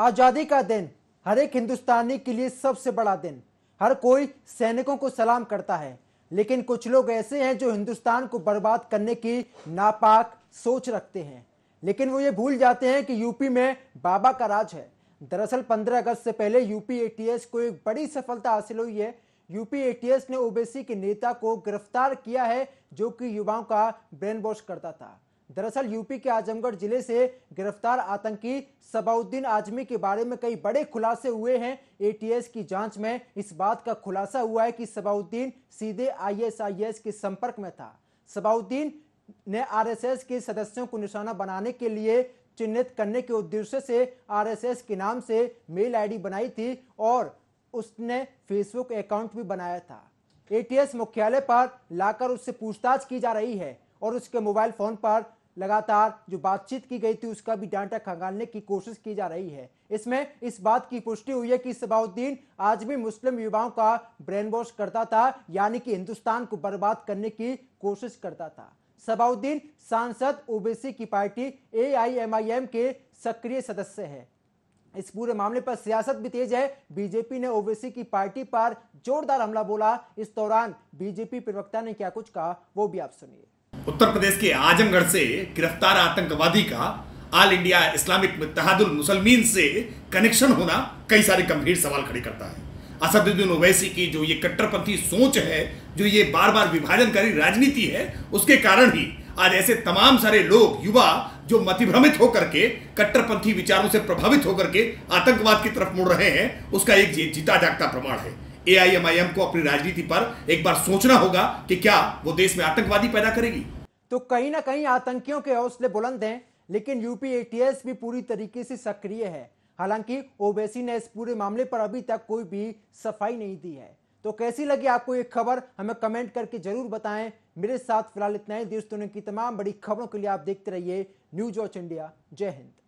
आज़ादी का दिन हर एक हिंदुस्तानी के लिए सबसे बड़ा दिन हर कोई सैनिकों को सलाम करता है लेकिन कुछ लोग ऐसे हैं जो हिंदुस्तान को बर्बाद करने की नापाक सोच रखते हैं लेकिन वो ये भूल जाते हैं कि यूपी में बाबा का राज है दरअसल 15 अगस्त से पहले यूपी एटीएस को एक बड़ी सफलता हासिल हुई है यूपी एटीएस ने ओबीसी के नेता को गिरफ्तार किया है जो कि युवाओं का ब्रेन वॉश करता था दरअसल यूपी के आजमगढ़ जिले से गिरफ्तार आतंकी सबाउद्दीन आजमी के बारे में कई बड़े खुलासे हुए हैं एटीएस की जांच में इस बात का खुलासा हुआ है कि सबाउद्दीन सीधे आईएसआईएस के संपर्क में था सबाउद्दीन ने आरएसएस के सदस्यों को निशाना बनाने के लिए चिन्हित करने के उद्देश्य से आरएसएस के नाम से मेल आईडी बनाई थी और उसने फेसबुक अकाउंट भी बनाया था एटीएस मुख्यालय पर लाकर उससे पूछताछ की जा रही है और उसके मोबाइल फोन पर लगातार जो बातचीत की गई थी उसका भी डांटा खंगालने की कोशिश की जा रही है इसमें इस बात की पुष्टि हुई है कि सबाउद्दीन आज भी मुस्लिम युवाओं का ब्रेन वॉश करता था यानी कि हिंदुस्तान को बर्बाद करने की कोशिश करता था सबाउद्दीन सांसद ओबीसी की पार्टी एआईएमआईएम के सक्रिय सदस्य है इस पूरे मामले पर सियासत भी तेज है बीजेपी ने ओबीसी की पार्टी पर जोरदार हमला बोला इस दौरान बीजेपी प्रवक्ता ने क्या कुछ कहा वो भी आप सुनिए उत्तर प्रदेश के आजमगढ़ से गिरफ्तार आतंकवादी का ऑल इंडिया इस्लामिक मुतहदुल मुसलमीन से कनेक्शन होना कई सारे गंभीर सवाल खड़े करता है असदुद्दीन ओवैसी की जो ये कट्टरपंथी सोच है जो ये बार बार विभाजनकारी राजनीति है उसके कारण ही आज ऐसे तमाम सारे लोग युवा जो मतिभ्रमित होकर के कट्टरपंथी विचारों से प्रभावित होकर के आतंकवाद की तरफ मुड़ रहे हैं उसका एक जीता जागता प्रमाण है एआईएमआईएम को अपनी राजनीति पर एक बार सोचना होगा कि क्या वो देश में आतंकवादी पैदा करेगी तो कहीं ना कहीं आतंकियों के हौसले बुलंद हैं लेकिन यूपी एटीएस भी पूरी तरीके से सक्रिय है हालांकि ओबेसी ने इस पूरे मामले पर अभी तक कोई भी सफाई नहीं दी है तो कैसी लगी आपको ये खबर हमें कमेंट करके जरूर बताएं मेरे साथ फिलहाल इतना ही दोस्तों की तमाम बड़ी खबरों के लिए आप देखते रहिए न्यूज ऑफ इंडिया जय हिंद